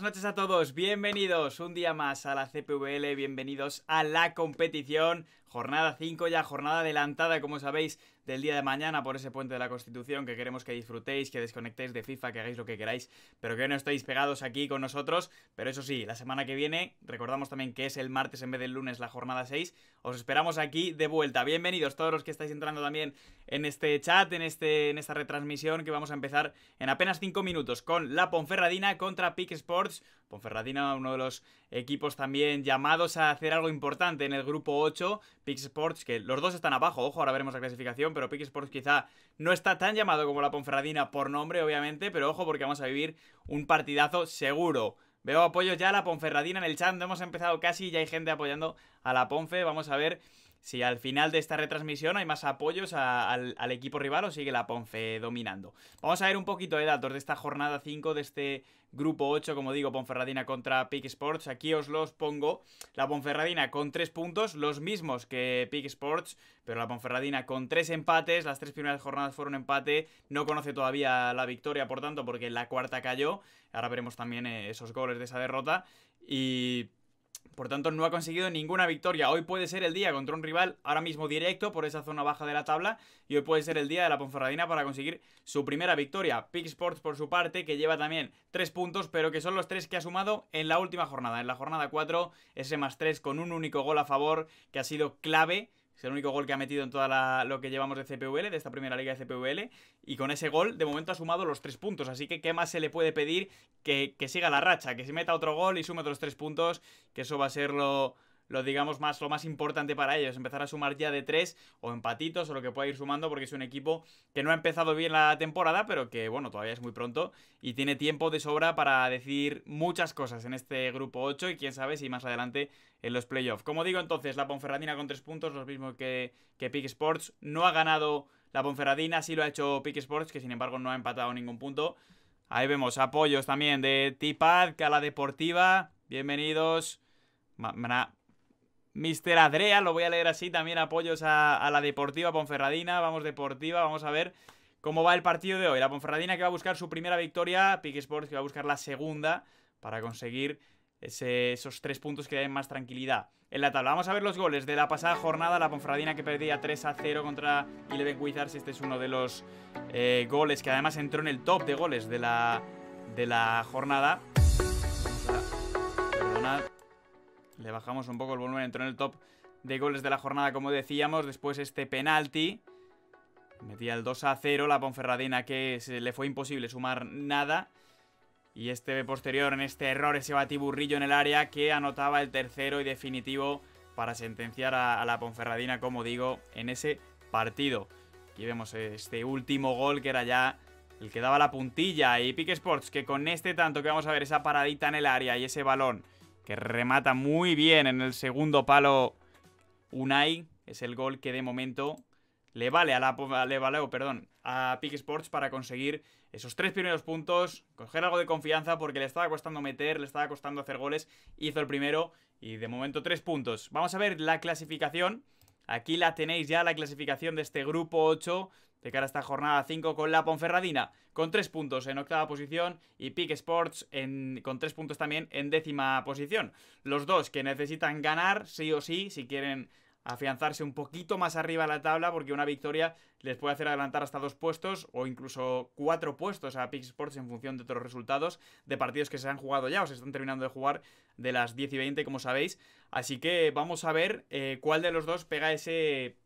buenas noches a todos, bienvenidos un día más a la CPVL, bienvenidos a la competición. Jornada 5 ya, jornada adelantada, como sabéis, del día de mañana por ese puente de la Constitución que queremos que disfrutéis, que desconectéis de FIFA, que hagáis lo que queráis, pero que no estéis pegados aquí con nosotros. Pero eso sí, la semana que viene, recordamos también que es el martes en vez del lunes la jornada 6, os esperamos aquí de vuelta. Bienvenidos todos los que estáis entrando también en este chat, en, este, en esta retransmisión que vamos a empezar en apenas 5 minutos con la Ponferradina contra Peak Sports. Ponferradina, uno de los equipos también llamados a hacer algo importante en el grupo 8, Pix Sports, que los dos están abajo, ojo, ahora veremos la clasificación, pero Pix Sports quizá no está tan llamado como la Ponferradina por nombre, obviamente, pero ojo porque vamos a vivir un partidazo seguro. Veo apoyo ya a la Ponferradina en el chat, hemos empezado casi y ya hay gente apoyando a la Ponfe, vamos a ver si al final de esta retransmisión hay más apoyos al, equipo rival o sigue la Ponce dominando. Vamos a ver un poquito de datos de esta jornada 5 de este grupo 8, como digo, Ponferradina contra Peak Sports. Aquí os los pongo. La Ponferradina con 3 puntos, los mismos que Peak Sports, pero la Ponferradina con 3 empates. Las tres primeras jornadas fueron empate. No conoce todavía la victoria, por tanto, porque la cuarta cayó. Ahora veremos también eh, esos goles de esa derrota. Y por tanto, no ha conseguido ninguna victoria. Hoy puede ser el día contra un rival ahora mismo directo por esa zona baja de la tabla. Y hoy puede ser el día de la Ponferradina para conseguir su primera victoria. PIX Sports, por su parte, que lleva también tres puntos, pero que son los tres que ha sumado en la última jornada. En la jornada 4, ese más tres con un único gol a favor que ha sido clave es el único gol que ha metido en toda lo que llevamos de CPVL, de esta primera liga de CPVL. Y con ese gol, de momento ha sumado los tres puntos. Así que, ¿qué más se le puede pedir que, que siga la racha? Que se meta otro gol y sume otros tres puntos, que eso va a ser lo, lo digamos más, lo más importante para ellos, empezar a sumar ya de tres o empatitos o lo que pueda ir sumando, porque es un equipo que no ha empezado bien la temporada, pero que bueno, todavía es muy pronto y tiene tiempo de sobra para decir muchas cosas en este grupo 8 y quién sabe si más adelante en los playoffs. Como digo entonces, la Ponferradina con tres puntos, lo mismo que, que Sports, no ha ganado la Ponferradina, sí lo ha hecho Peak Sports, que sin embargo no ha empatado ningún punto. Ahí vemos apoyos también de Tipad, Cala Deportiva. Bienvenidos. Mr. Adrea, lo voy a leer así, también apoyos a, la Deportiva Ponferradina, vamos Deportiva, vamos a ver cómo va el partido de hoy. La Ponferradina que va a buscar su primera victoria, Pique Sports que va a buscar la segunda para conseguir esos tres puntos que den más tranquilidad en la tabla. Vamos a ver los goles de la pasada jornada, la Ponferradina que perdía 3 a 0 contra Eleven Wizards, este es uno de los eh, goles que además entró en el top de goles de la, de la jornada. Le bajamos un poco el volumen, entró en el top de goles de la jornada, como decíamos. Después este penalti. Metía el 2 a 0, la Ponferradina que le fue imposible sumar nada. Y este posterior, en este error, ese batiburrillo en el área que anotaba el tercero y definitivo para sentenciar a, la Ponferradina, como digo, en ese partido. Aquí vemos este último gol que era ya el que daba la puntilla. Y Pique Sports, que con este tanto que vamos a ver, esa paradita en el área y ese balón que remata muy bien en el segundo palo Unai. Es el gol que de momento le vale a la le vale, oh, perdón, a Sports para conseguir esos tres primeros puntos, coger algo de confianza porque le estaba costando meter, le estaba costando hacer goles, hizo el primero y de momento tres puntos. Vamos a ver la clasificación. Aquí la tenéis ya, la clasificación de este grupo 8, de cara a esta jornada 5 con la Ponferradina, con 3 puntos en octava posición y Peak Sports con 3 puntos también en décima posición. Los dos que necesitan ganar sí o sí si quieren afianzarse un poquito más arriba de la tabla porque una victoria les puede hacer adelantar hasta dos puestos o incluso cuatro puestos a Peak Sports en función de otros resultados de partidos que se han jugado ya o se están terminando de jugar de las 10 y 20 como sabéis. Así que vamos a ver eh, cuál de los dos pega ese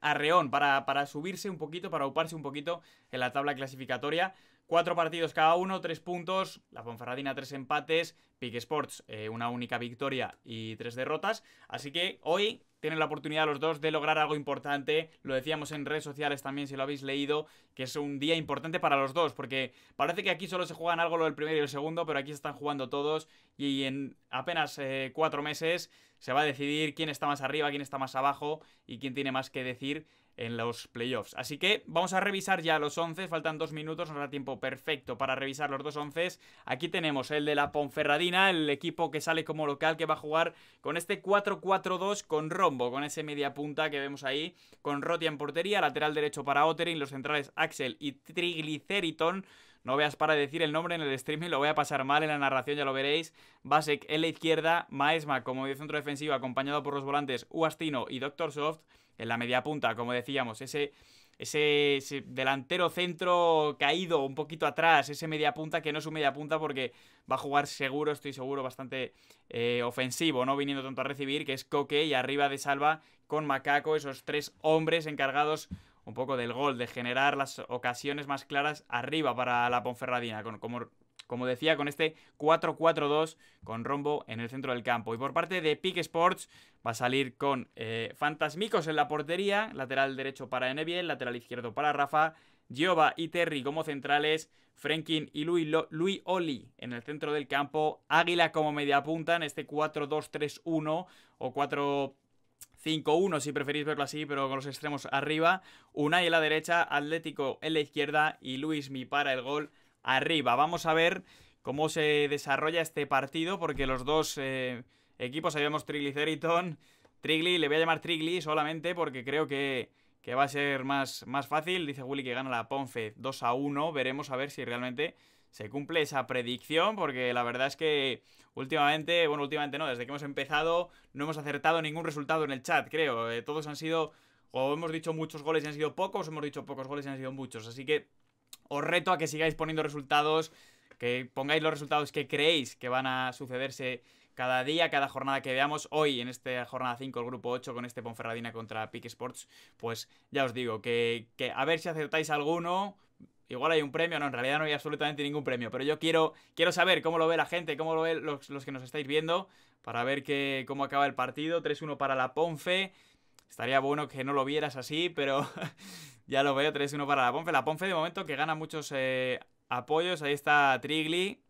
arreón para, para subirse un poquito, para uparse un poquito en la tabla clasificatoria. Cuatro partidos cada uno, tres puntos. La Ponferradina, tres empates. Pique Sports, eh, una única victoria y tres derrotas. Así que hoy tienen la oportunidad los dos de lograr algo importante. Lo decíamos en redes sociales también, si lo habéis leído, que es un día importante para los dos, porque parece que aquí solo se juegan algo lo del primero y el segundo, pero aquí se están jugando todos y en apenas eh, cuatro meses se va a decidir quién está más arriba, quién está más abajo y quién tiene más que decir en los playoffs. Así que vamos a revisar ya los 11, faltan dos minutos, nos da tiempo perfecto para revisar los dos 11. Aquí tenemos el de la Ponferradina, el equipo que sale como local, que va a jugar con este 4-4-2 con rombo, con ese media punta que vemos ahí, con Rotia en portería, lateral derecho para Oterin, los centrales Axel y Trigliceriton no veas para decir el nombre en el streaming, lo voy a pasar mal en la narración, ya lo veréis. Basek en la izquierda, Maesma como medio centro defensivo, acompañado por los volantes Uastino y Doctor Soft. En la media punta, como decíamos, ese ese, delantero centro caído un poquito atrás, ese media punta que no es un media punta porque va a jugar seguro, estoy seguro, bastante eh, ofensivo, no viniendo tanto a recibir, que es Coque y arriba de Salva con Macaco, esos tres hombres encargados un poco del gol, de generar las ocasiones más claras arriba para la Ponferradina, como, como decía, con este 4-4-2 con rombo en el centro del campo. Y por parte de Peak Sports va a salir con eh, Fantasmicos en la portería, lateral derecho para Enebiel, lateral izquierdo para Rafa, Giova y Terry como centrales, Frenkin y Luis, Oli en el centro del campo, Águila como media punta en este 4-2-3-1 o 4 5-1 si preferís verlo así, pero con los extremos arriba. Unai en la derecha, Atlético en la izquierda y Luis Mi para el gol arriba. Vamos a ver cómo se desarrolla este partido, porque los dos eh, equipos, ahí vemos Trigliceriton, Trigli, le voy a llamar Trigli solamente porque creo que, va a ser más, más fácil. Dice Willy que gana la Ponfe 2 1. Veremos a ver si realmente se cumple esa predicción, porque la verdad es que últimamente, bueno, últimamente no, desde que hemos empezado no hemos acertado ningún resultado en el chat, creo. Eh, todos han sido, o hemos dicho muchos goles y han sido pocos, o hemos dicho pocos goles y han sido muchos. Así que os reto a que sigáis poniendo resultados, que pongáis los resultados que creéis que van a sucederse cada día, cada jornada que veamos. Hoy, en esta jornada 5, el grupo 8, con este Ponferradina contra Pique Sports, pues ya os digo, que, que a ver si acertáis alguno Igual hay un premio, no, en realidad no hay absolutamente ningún premio, pero yo quiero, quiero saber cómo lo ve la gente, cómo lo ven los, que nos estáis viendo, para ver cómo acaba el partido. 3-1 para la Ponfe. Estaría bueno que no lo vieras así, pero ya lo veo, 3-1 para la Ponfe. La Ponfe de momento que gana muchos eh, apoyos, ahí está Trigli.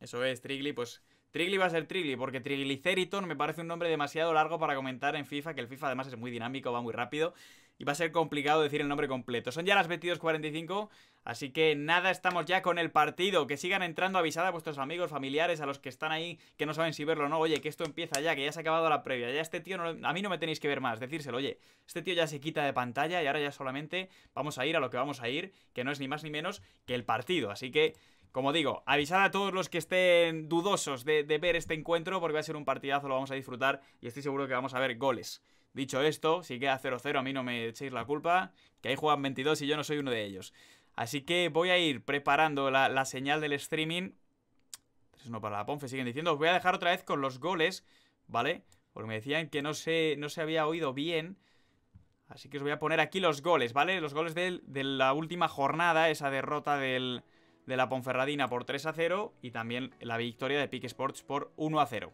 Eso es, Trigli, pues Trigli va a ser Trigli, porque Trigliceriton me parece un nombre demasiado largo para comentar en FIFA, que el FIFA además es muy dinámico, va muy rápido y va a ser complicado decir el nombre completo. Son ya las 22.45, así que nada, estamos ya con el partido. Que sigan entrando, avisad a vuestros amigos, familiares, a los que están ahí, que no saben si verlo o no. Oye, que esto empieza ya, que ya se ha acabado la previa. Ya este tío, a mí no me tenéis que ver más, decírselo. Oye, este tío ya se quita de pantalla y ahora ya solamente vamos a ir a lo que vamos a ir, que no es ni más ni menos que el partido. Así que... Como digo, avisad a todos los que estén dudosos de, de ver este encuentro porque va a ser un partidazo, lo vamos a disfrutar y estoy seguro que vamos a ver goles. Dicho esto, si queda 0-0 a mí no me echéis la culpa, que ahí juegan 22 y yo no soy uno de ellos. Así que voy a ir preparando la, señal del streaming. Es no para la Ponfe, siguen diciendo. Os voy a dejar otra vez con los goles, ¿vale? Porque me decían que no se, no se había oído bien. Así que os voy a poner aquí los goles, ¿vale? Los goles de, la última jornada, esa derrota de la Ponferradina por 3 a 0 y también la victoria de Pique Sports por 1 a 0.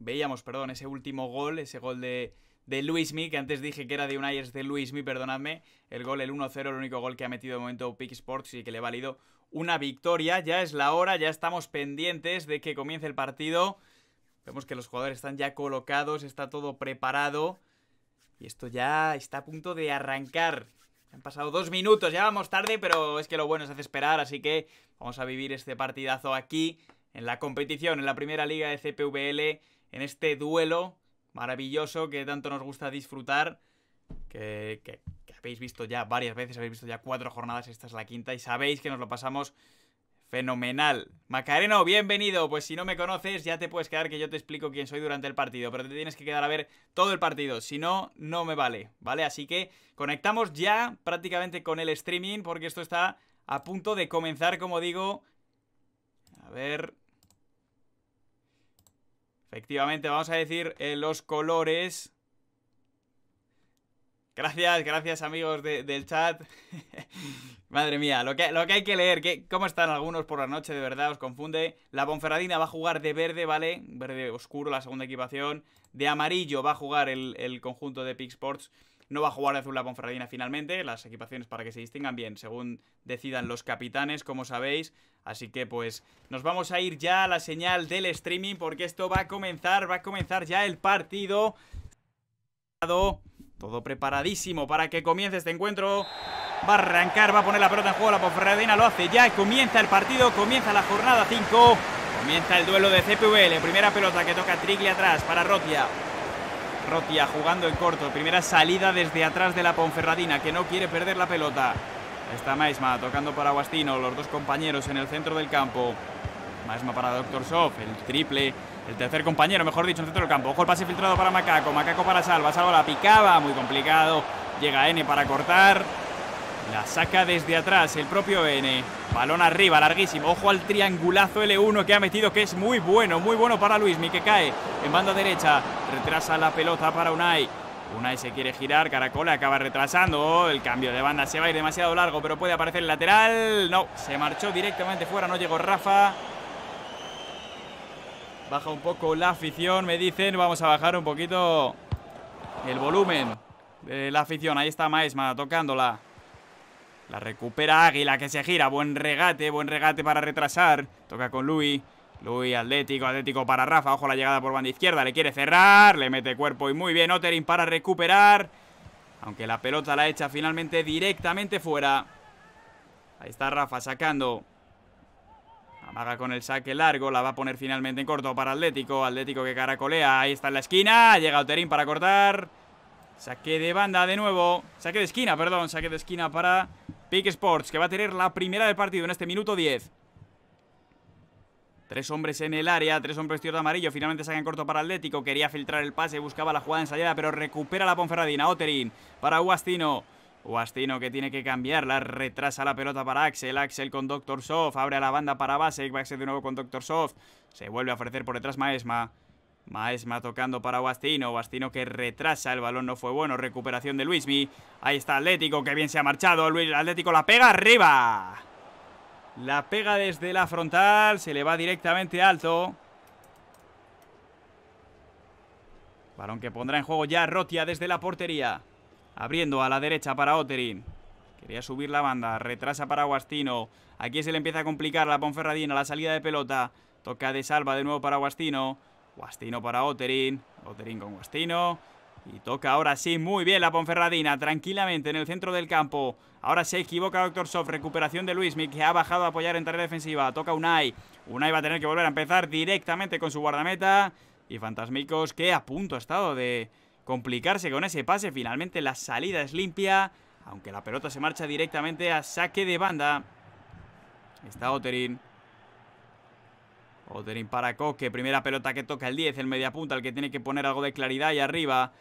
veíamos, perdón, ese último gol, ese gol de, de Luismi, que antes dije que era de un es de Luismi, perdonadme, el gol, el 1-0, el único gol que ha metido de momento Pick Sports y que le ha valido una victoria. Ya es la hora, ya estamos pendientes de que comience el partido. Vemos que los jugadores están ya colocados, está todo preparado. Y esto ya está a punto de arrancar. Han pasado dos minutos, ya vamos tarde, pero es que lo bueno es hacer esperar, así que vamos a vivir este partidazo aquí, en la competición, en la primera liga de CPVL en este duelo maravilloso que tanto nos gusta disfrutar, que, habéis visto ya varias veces, habéis visto ya cuatro jornadas, esta es la quinta, y sabéis que nos lo pasamos fenomenal. Macareno, bienvenido, pues si no me conoces ya te puedes quedar que yo te explico quién soy durante el partido, pero te tienes que quedar a ver todo el partido, si no, no me vale, ¿vale? Así que conectamos ya prácticamente con el streaming porque esto está a punto de comenzar, como digo... A ver, Efectivamente, vamos a decir eh, los colores. Gracias, gracias amigos del chat. Madre mía, lo que, lo que hay que leer, que, cómo están algunos por la noche, de verdad, os confunde. La Bonferradina va a jugar de verde, ¿vale? Verde oscuro, la segunda equipación. De amarillo va a jugar el, conjunto de Pixports. Sports no va a jugar de azul la Ponferradina finalmente, las equipaciones para que se distingan bien según decidan los capitanes, como sabéis. Así que pues nos vamos a ir ya a la señal del streaming porque esto va a comenzar, va a comenzar ya el partido. Todo preparadísimo para que comience este encuentro. Va a arrancar, va a poner la pelota en juego la Ponferradina, lo hace ya, comienza el partido, comienza la jornada 5. Comienza el duelo de CPVL, primera pelota que toca Trigli atrás para Rotia. Rotia jugando en corto. Primera salida desde atrás de la Ponferradina, que no quiere perder la pelota. Está Maesma tocando para Aguastino, los dos compañeros en el centro del campo. Maesma para Doctor Sof, el triple, el tercer compañero, mejor dicho, en el centro del campo. Ojo el pase filtrado para Macaco, Macaco para Salva, Salva la picaba, muy complicado. Llega N para cortar. La saca desde atrás el propio N. Balón arriba, larguísimo. Ojo al triangulazo L1 que ha metido, que es muy bueno, muy bueno para Mi que cae en banda derecha. Retrasa la pelota para Unai. Unai se quiere girar, Caracola acaba retrasando. el cambio de banda se va a ir demasiado largo, pero puede aparecer el lateral. No, se marchó directamente fuera, no llegó Rafa. Baja un poco la afición, me dicen. Vamos a bajar un poquito el volumen de la afición. Ahí está Maesma tocándola. La recupera Águila que se gira. Buen regate, buen regate para retrasar. Toca con Luis. Luis, Atlético, Atlético para Rafa. Ojo la llegada por banda izquierda. Le quiere cerrar. Le mete cuerpo y muy bien Oterin para recuperar. Aunque la pelota la echa finalmente directamente fuera. Ahí está Rafa sacando. Amaga con el saque largo. La va a poner finalmente en corto para Atlético. Atlético que caracolea. Ahí está en la esquina. Llega Oterin para cortar. Saque de banda de nuevo. Saque de esquina, perdón. Saque de esquina para Peak Sports, que va a tener la primera del partido en este minuto 10. Tres hombres en el área, tres hombres tiro de amarillo. Finalmente sacan corto para Atlético. Quería filtrar el pase, buscaba la jugada ensayada, pero recupera la Ponferradina. Oterin para Guastino. Guastino que tiene que cambiarla. Retrasa la pelota para Axel. Axel con Doctor Soft. Abre a la banda para Basek. ser de nuevo con Doctor Soft. Se vuelve a ofrecer por detrás Maesma. Maesma tocando para Guastino. Bastino que retrasa. El balón no fue bueno. Recuperación de Luismi. Ahí está Atlético que bien se ha marchado. Luis Atlético la pega arriba. La pega desde la frontal. Se le va directamente alto. Balón que pondrá en juego ya Rotia desde la portería. Abriendo a la derecha para Oterin. Quería subir la banda. Retrasa para Guastino. Aquí se le empieza a complicar la Ponferradina. La salida de pelota. Toca de salva de nuevo para Guastino. Guastino para Oterín. Oterin con Guastino. Y toca ahora sí muy bien la Ponferradina, tranquilamente en el centro del campo. Ahora se equivoca Doctor Soft, recuperación de Luis que ha bajado a apoyar en tarea defensiva. Toca Unai. Unai va a tener que volver a empezar directamente con su guardameta. Y Fantasmicos que a punto ha estado de complicarse con ese pase. Finalmente la salida es limpia, aunque la pelota se marcha directamente a saque de banda. Está Oterin... Oderin para Coque, primera pelota que toca el 10, el mediapunta, el que tiene que poner algo de claridad y arriba.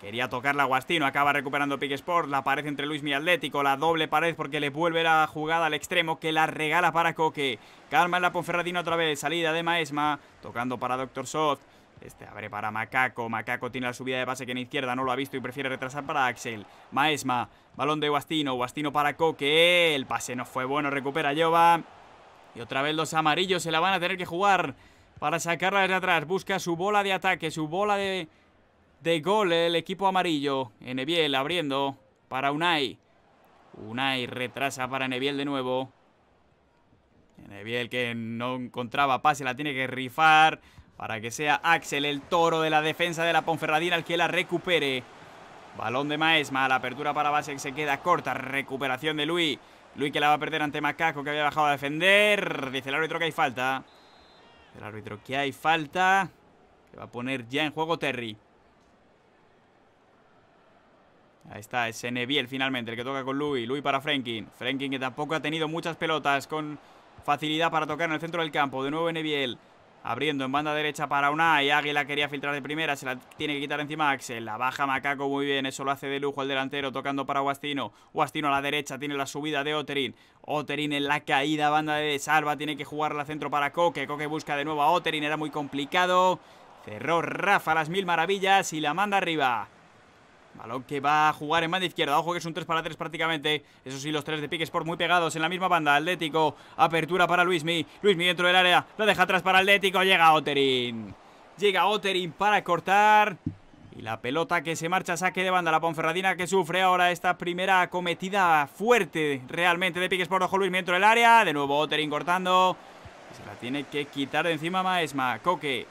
Quería tocarla Guastino, acaba recuperando Pick Sport, la pared entre Luis y Atlético, la doble pared porque le vuelve la jugada al extremo que la regala para Coque. Calma en la Ponferradina otra vez, salida de Maesma, tocando para Doctor Soft. Este abre para Macaco, Macaco tiene la subida de base que en izquierda no lo ha visto y prefiere retrasar para Axel. Maesma, balón de Guastino, Guastino para Coque, el pase no fue bueno, recupera Jova. Y otra vez los amarillos se la van a tener que jugar para sacarla desde atrás. Busca su bola de ataque, su bola de, de gol el equipo amarillo. Enebiel abriendo para Unai. Unai retrasa para Enebiel de nuevo. Enebiel que no encontraba pase, la tiene que rifar para que sea Axel el toro de la defensa de la Ponferradina el que la recupere. Balón de Maesma, la apertura para base se queda corta, recuperación de Luis. Luis que la va a perder ante Macaco que había bajado a defender. Dice el árbitro que hay falta. El árbitro que hay falta. Que va a poner ya en juego Terry. Ahí está, es Neviel finalmente, el que toca con Luis. Luis para Franklin. Franklin que tampoco ha tenido muchas pelotas con facilidad para tocar en el centro del campo. De nuevo Neviel. Abriendo en banda derecha para y Águila quería filtrar de primera. Se la tiene que quitar encima Axel. La baja Macaco muy bien. Eso lo hace de lujo el delantero. Tocando para Guastino. Guastino a la derecha. Tiene la subida de Oterin. Oterin en la caída. Banda de Salva. Tiene que jugar la centro para Coque. Coque busca de nuevo a Oterin. Era muy complicado. Cerró Rafa las mil maravillas y la manda arriba. Balón que va a jugar en mano izquierda. Ojo que es un 3 para 3 prácticamente. Eso sí, los tres de Pique Sport muy pegados en la misma banda. Atlético, apertura para Luismi. Luismi dentro del área. lo deja atrás para Atlético. Llega Oterin. Llega Oterin para cortar. Y la pelota que se marcha, saque de banda. La Ponferradina que sufre ahora esta primera acometida fuerte realmente de Sport. Ojo Luismi dentro del área. De nuevo Oterin cortando. Se la tiene que quitar de encima Maesma. Coque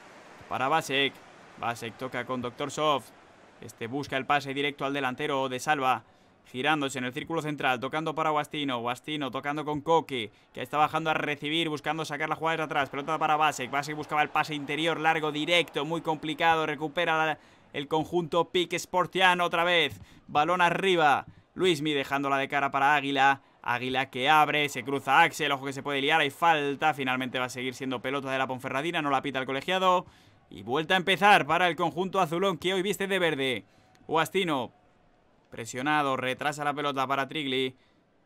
para Basek. Basek toca con Doctor Soft. Este busca el pase directo al delantero de Salva. Girándose en el círculo central, tocando para Guastino. Guastino tocando con Coque, que está bajando a recibir, buscando sacar la jugada de atrás. Pelota para Basek. que buscaba el pase interior, largo, directo, muy complicado. Recupera el conjunto Pique Sportiano otra vez. Balón arriba. Luismi dejándola de cara para Águila. Águila que abre, se cruza Axel, ojo que se puede liar, hay falta, finalmente va a seguir siendo pelota de la Ponferradina, no la pita el colegiado. Y vuelta a empezar para el conjunto azulón que hoy viste de verde. Huastino. presionado, retrasa la pelota para Trigli.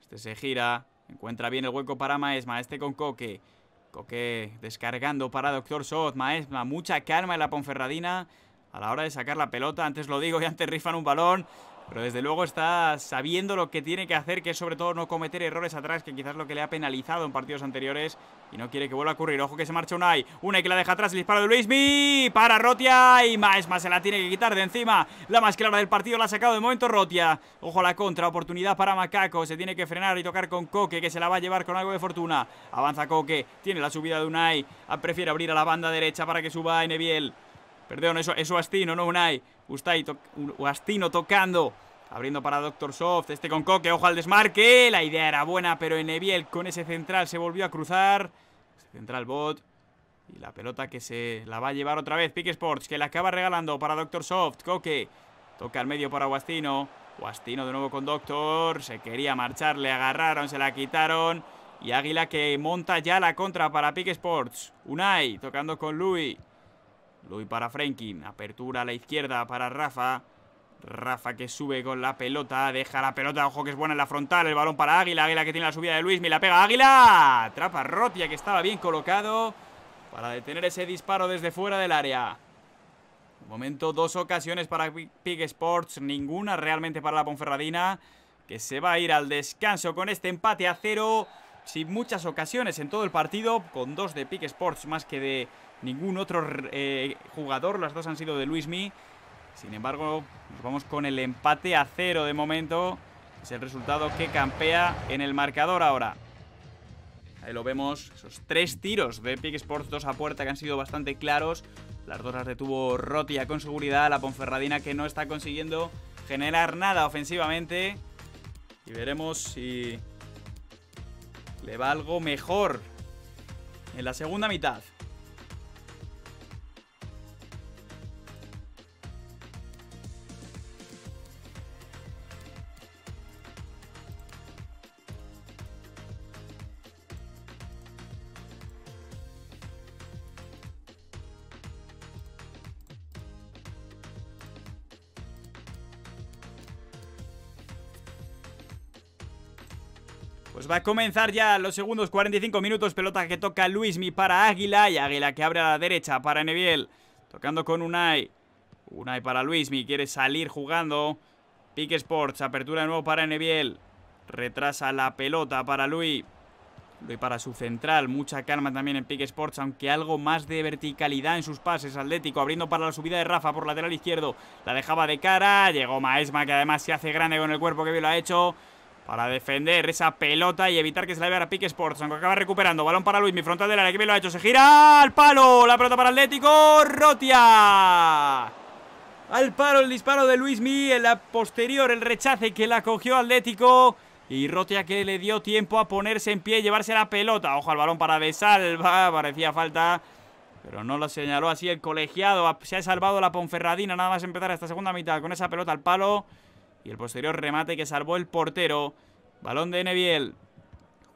Este se gira, encuentra bien el hueco para Maesma, este con Coque. Coque descargando para Doctor Sot. Maesma, mucha calma en la Ponferradina a la hora de sacar la pelota. Antes lo digo y antes rifan un balón. Pero desde luego está sabiendo lo que tiene que hacer, que es sobre todo no cometer errores atrás, que quizás lo que le ha penalizado en partidos anteriores. Y no quiere que vuelva a ocurrir. Ojo que se marcha Unai. Unai que la deja atrás. El disparo de Luismi. Para Rotia. Y más, más se la tiene que quitar de encima. La más clara del partido la ha sacado de momento Rotia. Ojo a la contra. Oportunidad para Macaco. Se tiene que frenar y tocar con Coque, que se la va a llevar con algo de fortuna. Avanza Coque. Tiene la subida de Unai. Ah, prefiere abrir a la banda derecha para que suba Enebiel. Perdón, eso, eso Astino, no Unai. Ustay to tocando. Abriendo para Doctor Soft. Este con Coque. Ojo al desmarque. La idea era buena, pero en Enebiel con ese central se volvió a cruzar. Central bot. Y la pelota que se la va a llevar otra vez. Pique Sports que la acaba regalando para Doctor Soft. Coque. Toca al medio para Guastino. Guastino de nuevo con Doctor. Se quería marchar. Le agarraron. Se la quitaron. Y Águila que monta ya la contra para Pique Sports. Unai tocando con Luis. Luis para Franklin. Apertura a la izquierda para Rafa. Rafa que sube con la pelota. Deja la pelota. Ojo que es buena en la frontal. El balón para Águila. Águila que tiene la subida de Luis. Me la pega Águila. Trapa Rotia que estaba bien colocado. Para detener ese disparo desde fuera del área. momento dos ocasiones para Pig Sports. Ninguna realmente para la Ponferradina. Que se va a ir al descanso con este empate a cero. Sin muchas ocasiones en todo el partido. Con dos de Pick Sports más que de ningún otro eh, jugador. Las dos han sido de Luismi. Sin embargo, nos vamos con el empate a cero de momento. Es el resultado que campea en el marcador ahora. Ahí lo vemos, esos tres tiros de Epic Sports, dos a puerta que han sido bastante claros. Las dos las detuvo Rotia con seguridad, la Ponferradina que no está consiguiendo generar nada ofensivamente. Y veremos si le va algo mejor en la segunda mitad. Va a comenzar ya los segundos 45 minutos. Pelota que toca Luismi para Águila. Y Águila que abre a la derecha para Neviel. Tocando con Unai. Unai para Luismi. Quiere salir jugando. Pique Sports. Apertura de nuevo para Neviel. Retrasa la pelota para Luis. Luis para su central. Mucha calma también en Pique Sports. Aunque algo más de verticalidad en sus pases. Atlético abriendo para la subida de Rafa por lateral izquierdo. La dejaba de cara. Llegó Maesma que además se hace grande con el cuerpo que bien lo ha hecho para defender esa pelota y evitar que se la vea a Pique Sports, aunque acaba recuperando. Balón para Luis, mi frontal del área, que me lo ha hecho, se gira al palo, la pelota para Atlético, Rotia. Al palo el disparo de Mi en la posterior el rechace que la cogió Atlético y Rotia que le dio tiempo a ponerse en pie y llevarse la pelota. Ojo al balón para De Salva, parecía falta, pero no lo señaló así el colegiado. Se ha salvado la Ponferradina nada más empezar esta segunda mitad con esa pelota al palo. Y el posterior remate que salvó el portero. Balón de Neviel.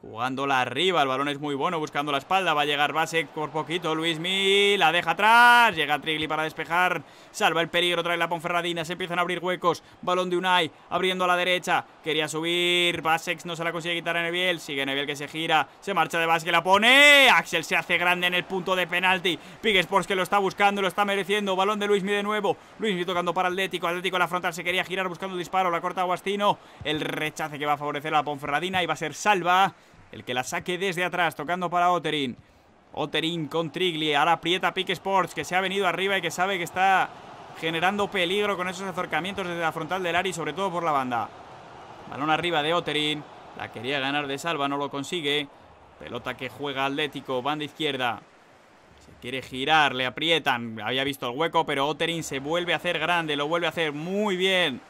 Jugándola arriba, el balón es muy bueno, buscando la espalda, va a llegar base por poquito, Luis Luismi, la deja atrás, llega Trigli para despejar, salva el peligro, trae la Ponferradina, se empiezan a abrir huecos, balón de Unai, abriendo a la derecha, quería subir, Basex no se la consigue quitar a Neviel, sigue Neviel que se gira, se marcha de base la pone, Axel se hace grande en el punto de penalti, Pig Sports que lo está buscando, lo está mereciendo, balón de Luismi de nuevo, Luismi tocando para Atlético, Atlético en la frontal se quería girar buscando disparo, la corta Aguastino, el rechace que va a favorecer a la Ponferradina y va a ser salva. El que la saque desde atrás, tocando para Oterin. Oterin con Trigli. Ahora aprieta Pique Sports, que se ha venido arriba y que sabe que está generando peligro con esos acercamientos desde la frontal del área y sobre todo por la banda. Balón arriba de Oterin. La quería ganar de salva, no lo consigue. Pelota que juega Atlético, banda izquierda. Se quiere girar, le aprietan. Había visto el hueco, pero Oterin se vuelve a hacer grande, lo vuelve a hacer muy bien.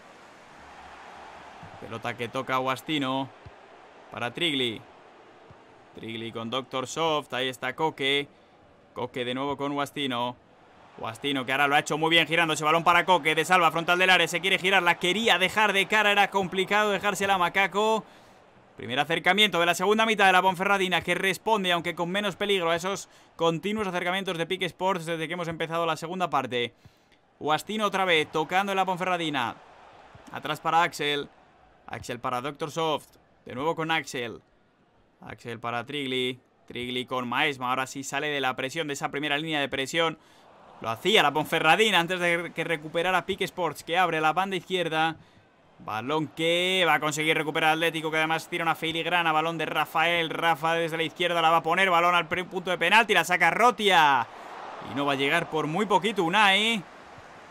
Pelota que toca Guastino. para Trigli. Trigli con Doctor Soft. Ahí está Coque. Coque de nuevo con Guastino. Guastino que ahora lo ha hecho muy bien girando ese balón para Coque. De salva frontal del área. Se quiere girar. La quería dejar de cara. Era complicado dejársela a Macaco. Primer acercamiento de la segunda mitad de la Ponferradina que responde, aunque con menos peligro, a esos continuos acercamientos de Pique Sports desde que hemos empezado la segunda parte. Guastino otra vez tocando en la Ponferradina. Atrás para Axel. Axel para Doctor Soft. De nuevo con Axel. Axel para Trigli. Trigli con Maesma. Ahora sí sale de la presión, de esa primera línea de presión. Lo hacía la Ponferradina antes de que recuperara Pique Sports, que abre la banda izquierda. Balón que va a conseguir recuperar Atlético, que además tira una filigrana. Balón de Rafael. Rafa desde la izquierda la va a poner. Balón al punto de penalti. La saca Rotia. Y no va a llegar por muy poquito Unai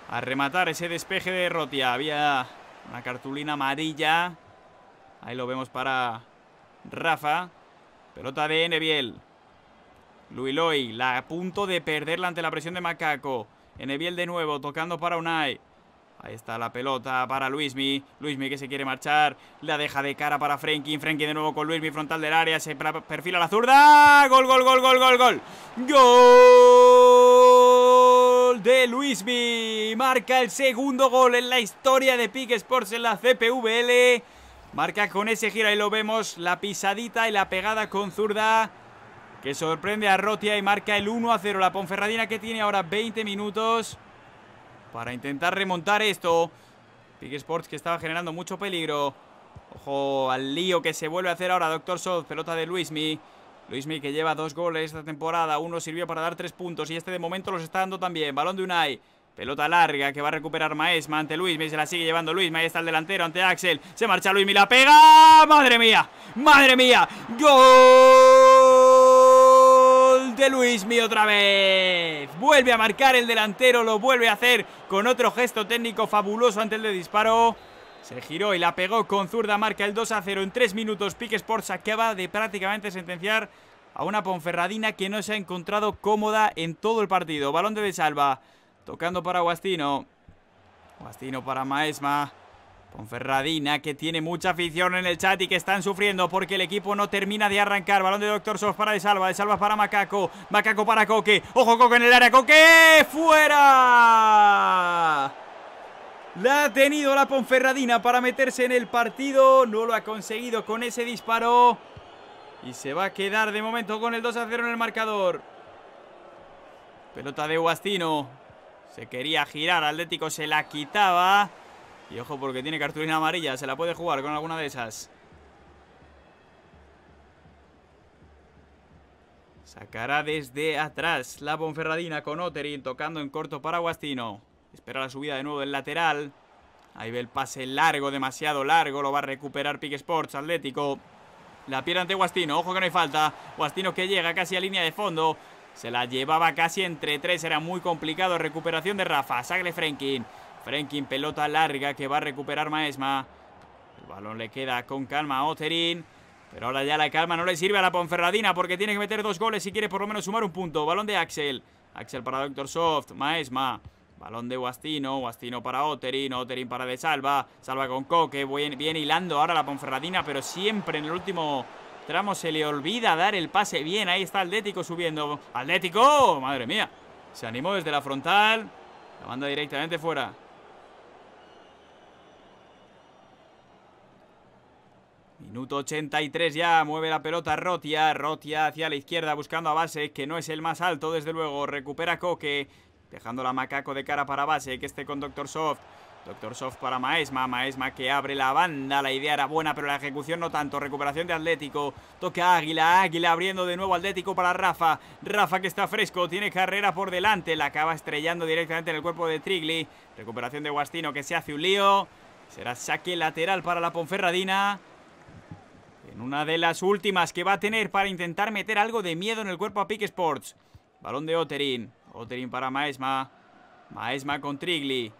a rematar ese despeje de Rotia. Había una cartulina amarilla. Ahí lo vemos para Rafa. Pelota de Enebiel. Luiloy, la a punto de perderla ante la presión de Macaco. Enebiel de nuevo, tocando para Unai. Ahí está la pelota para Luismi. Luismi que se quiere marchar. La deja de cara para Frenkie Frenkie de nuevo con Luismi frontal del área. Se perfila la zurda. Gol, gol, gol, gol, gol, gol. Gol de Luismi. Marca el segundo gol en la historia de Pique Sports en la CPVL. Marca con ese giro, y lo vemos, la pisadita y la pegada con zurda que sorprende a Rotia y marca el 1 a 0. La Ponferradina que tiene ahora 20 minutos para intentar remontar esto. Pique Sports que estaba generando mucho peligro. Ojo al lío que se vuelve a hacer ahora Doctor Sol, pelota de Luismi. Luismi que lleva dos goles esta temporada, uno sirvió para dar tres puntos y este de momento los está dando también. Balón de Unai. Pelota larga que va a recuperar Maesma ante Luis. Me se la sigue llevando Luis. Ahí está el delantero ante Axel. Se marcha Luis. me la pega. ¡Madre mía! ¡Madre mía! ¡Gol! De Luismi otra vez. Vuelve a marcar el delantero. Lo vuelve a hacer con otro gesto técnico fabuloso ante el de disparo. Se giró y la pegó con zurda. Marca el 2 a 0 en 3 minutos. Pique Sports acaba de prácticamente sentenciar a una Ponferradina que no se ha encontrado cómoda en todo el partido. Balón de Salva. Tocando para Guastino. Guastino para Maesma. Ponferradina que tiene mucha afición en el chat y que están sufriendo porque el equipo no termina de arrancar. Balón de Doctor Soft para De Salva. De Salva para Macaco. Macaco para Coque. Ojo Coque en el área. Coque fuera. La ha tenido la Ponferradina para meterse en el partido. No lo ha conseguido con ese disparo. Y se va a quedar de momento con el 2 a 0 en el marcador. Pelota de Guastino. Se quería girar, Atlético se la quitaba. Y ojo porque tiene cartulina amarilla, se la puede jugar con alguna de esas. Sacará desde atrás la Ponferradina con Oterin tocando en corto para Guastino. Espera la subida de nuevo del lateral. Ahí ve el pase largo, demasiado largo. Lo va a recuperar Pique Sports Atlético. La pierde ante Guastino. Ojo que no hay falta. Guastino que llega casi a línea de fondo. Se la llevaba casi entre tres. Era muy complicado. Recuperación de Rafa. Sagle Frenkin. Frenkin, pelota larga que va a recuperar Maesma. El balón le queda con calma a Oterin. Pero ahora ya la calma no le sirve a la Ponferradina porque tiene que meter dos goles si quiere por lo menos sumar un punto. Balón de Axel. Axel para Doctor Soft. Maesma. Balón de Guastino, Guastino para Oterin, Oterin para De Salva, Salva con Coque, viene, hilando ahora la Ponferradina, pero siempre en el último Tramos, se le olvida dar el pase bien. Ahí está Aldético subiendo. ¡Aldético! ¡Madre mía! Se animó desde la frontal. La manda directamente fuera. Minuto 83 ya, mueve la pelota Rotia, Rotia hacia la izquierda buscando a Base, que no es el más alto desde luego, recupera Coque, dejando la Macaco de cara para Base, que este conductor Soft, Doctor Soft para Maesma, Maesma que abre la banda, la idea era buena pero la ejecución no tanto, recuperación de Atlético, toca Águila, Águila abriendo de nuevo Atlético para Rafa, Rafa que está fresco, tiene carrera por delante, la acaba estrellando directamente en el cuerpo de Trigli, recuperación de Guastino que se hace un lío, será saque lateral para la Ponferradina. En una de las últimas que va a tener para intentar meter algo de miedo en el cuerpo a Pique Sports. Balón de Oterin. Oterin para Maesma. Maesma con Trigli.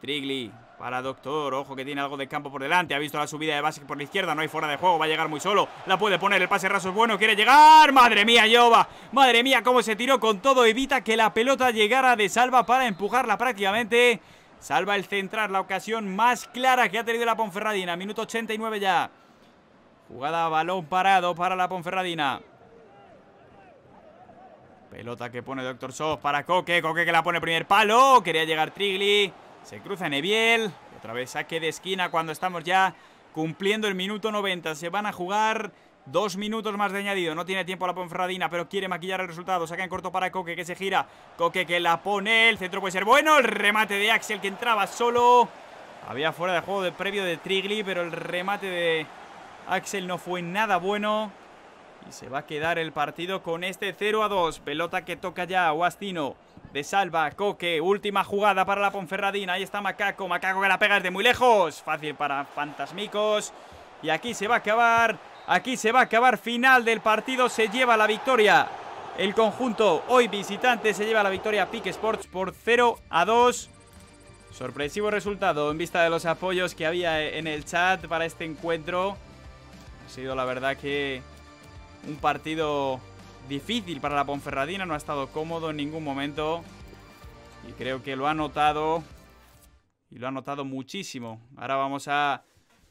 Trigli para Doctor, ojo que tiene algo de campo por delante, ha visto la subida de Básic por la izquierda, no hay fuera de juego, va a llegar muy solo, la puede poner, el pase raso es bueno, quiere llegar, madre mía Jova, madre mía cómo se tiró con todo, evita que la pelota llegara de salva para empujarla prácticamente, salva el central, la ocasión más clara que ha tenido la Ponferradina, minuto 89 ya, jugada balón parado para la Ponferradina. Pelota que pone Doctor Soft para Coque. Coque que la pone primer palo. Quería llegar Trigli. Se cruza Neviel. Otra vez saque de esquina cuando estamos ya cumpliendo el minuto 90. Se van a jugar Dos minutos más de añadido. No tiene tiempo la Ponferradina, pero quiere maquillar el resultado. Saca en corto para Coque, que se gira. Coque que la pone. El centro puede ser bueno. El remate de Axel, que entraba solo. Había fuera de juego de previo de Trigli, pero el remate de Axel no fue nada bueno. Y se va a quedar el partido con este 0 a 2. Pelota que toca ya Guastino de salva, Coque, última jugada para la Ponferradina, ahí está Macaco, Macaco que la pega desde muy lejos, fácil para Fantasmicos, y aquí se va a acabar, aquí se va a acabar, final del partido, se lleva la victoria, el conjunto hoy visitante se lleva la victoria Pique Sports por 0 a 2, sorpresivo resultado en vista de los apoyos que había en el chat para este encuentro, ha sido la verdad que un partido difícil para la Ponferradina, no ha estado cómodo en ningún momento. Y creo que lo ha notado. Y lo ha notado muchísimo. Ahora vamos a,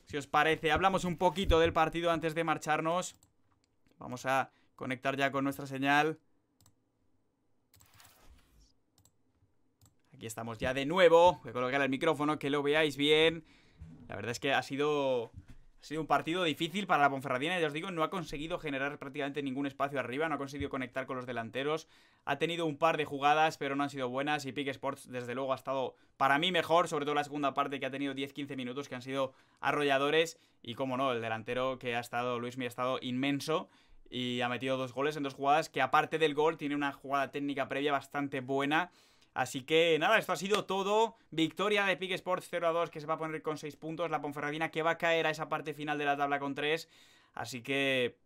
si os parece, hablamos un poquito del partido antes de marcharnos. Vamos a conectar ya con nuestra señal. Aquí estamos ya de nuevo. Voy a colocar el micrófono, que lo veáis bien. La verdad es que ha sido ha sido un partido difícil para la Ponferradina, ya os digo, no ha conseguido generar prácticamente ningún espacio arriba, no ha conseguido conectar con los delanteros. Ha tenido un par de jugadas, pero no han sido buenas y Pique Sports desde luego ha estado para mí mejor, sobre todo la segunda parte que ha tenido 10-15 minutos que han sido arrolladores y como no, el delantero que ha estado Luis Mi ha estado inmenso y ha metido dos goles en dos jugadas que aparte del gol tiene una jugada técnica previa bastante buena Así que nada, esto ha sido todo. Victoria de Epic Sports 0 a 2, que se va a poner con 6 puntos. La Ponferradina que va a caer a esa parte final de la tabla con 3. Así que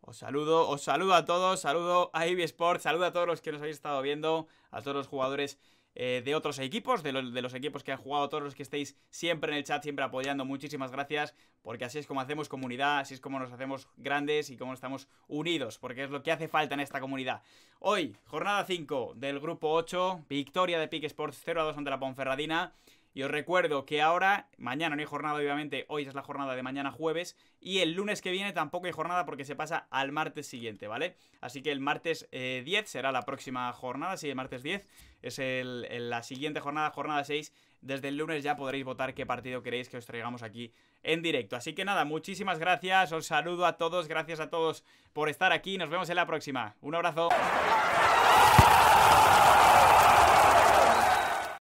os saludo, os saludo a todos, saludo a Ivy Sports, saludo a todos los que nos habéis estado viendo, a todos los jugadores eh, de otros equipos, de los, equipos que han jugado, todos los que estéis siempre en el chat, siempre apoyando. Muchísimas gracias, porque así es como hacemos comunidad, así es como nos hacemos grandes y como estamos unidos, porque es lo que hace falta en esta comunidad. Hoy, jornada 5 del grupo 8, victoria de Pique Sports 0 a 2 ante la Ponferradina. Y os recuerdo que ahora, mañana no hay jornada, obviamente, hoy es la jornada de mañana jueves, y el lunes que viene tampoco hay jornada porque se pasa al martes siguiente, ¿vale? Así que el martes 10 eh, será la próxima jornada, sí, el martes 10 es la siguiente jornada, jornada 6. Desde el lunes ya podréis votar qué partido queréis que os traigamos aquí en directo. Así que nada, muchísimas gracias, os saludo a todos, gracias a todos por estar aquí, nos vemos en la próxima. Un abrazo.